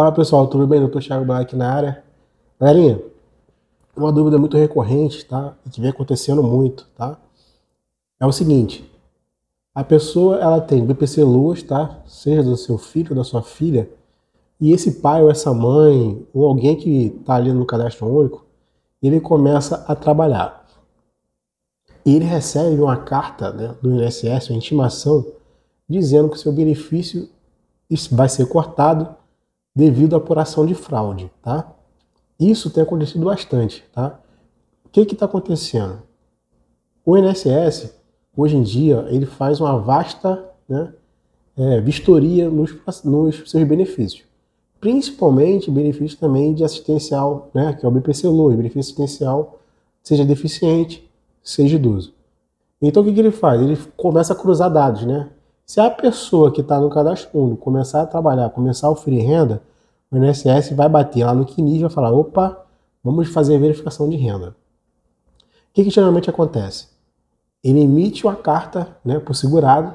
Fala pessoal, tudo bem? Doutor Thiago Black na área. Galerinha, uma dúvida muito recorrente, tá? E que vem acontecendo muito, tá? É o seguinte, a pessoa ela tem BPC Luas, tá? Seja do seu filho ou da sua filha, e esse pai ou essa mãe ou alguém que está ali no cadastro único, ele começa a trabalhar. E ele recebe uma carta né, do INSS, uma intimação, dizendo que seu benefício vai ser cortado devido à apuração de fraude, tá? Isso tem acontecido bastante, tá? O que está acontecendo? O INSS, hoje em dia, ele faz uma vasta né, é, vistoria nos, nos, seus benefícios. Principalmente benefícios também de assistencial, né, que é o BPCLOA, benefício assistencial, seja deficiente, seja idoso. Então o que, que ele faz? Ele começa a cruzar dados, né? Se a pessoa que está no cadastro único começar a trabalhar, começar a oferir renda, o INSS vai bater lá no CNIS e vai falar, opa, vamos fazer verificação de renda. O que, que geralmente acontece? Ele emite uma carta né, para o segurado,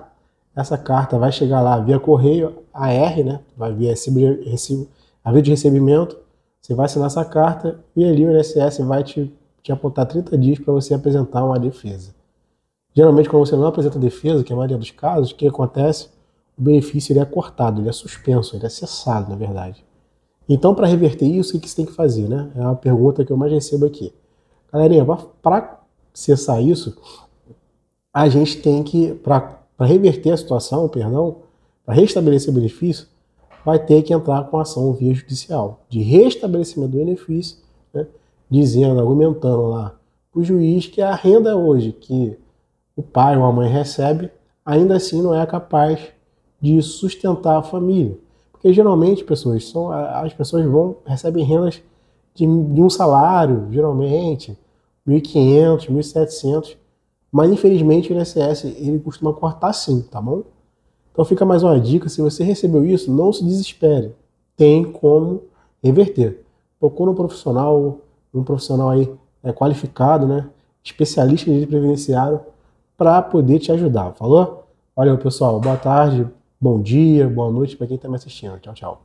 essa carta vai chegar lá via correio, AR, né, vai via recibo, aviso de recebimento, você vai assinar essa carta e ali o INSS vai te, te apontar 30 dias para você apresentar uma defesa. Geralmente, quando você não apresenta defesa, que é a maioria dos casos, o que acontece? O benefício ele é cortado, ele é suspenso, ele é cessado, na verdade. Então, para reverter isso, o que você tem que fazer? Né? É uma pergunta que eu mais recebo aqui. Galerinha, para cessar isso, a gente tem que, para reverter a situação, perdão, para restabelecer o benefício, vai ter que entrar com ação via judicial de restabelecimento do benefício, né? dizendo, argumentando lá o juiz que a renda hoje que o pai ou a mãe recebe, ainda assim não é capaz de sustentar a família. Porque geralmente pessoas são as pessoas vão recebem rendas de, de um salário, geralmente 1.500, 1.700, mas infelizmente o INSS ele costuma cortar sim, tá bom? Então fica mais uma dica, se você recebeu isso, não se desespere. Tem como reverter. Procura um profissional, um profissional aí é, qualificado, né? Especialista em direito previdenciário para poder te ajudar, falou? Valeu, pessoal. Boa tarde. Bom dia, boa noite para quem está me assistindo. Tchau, tchau.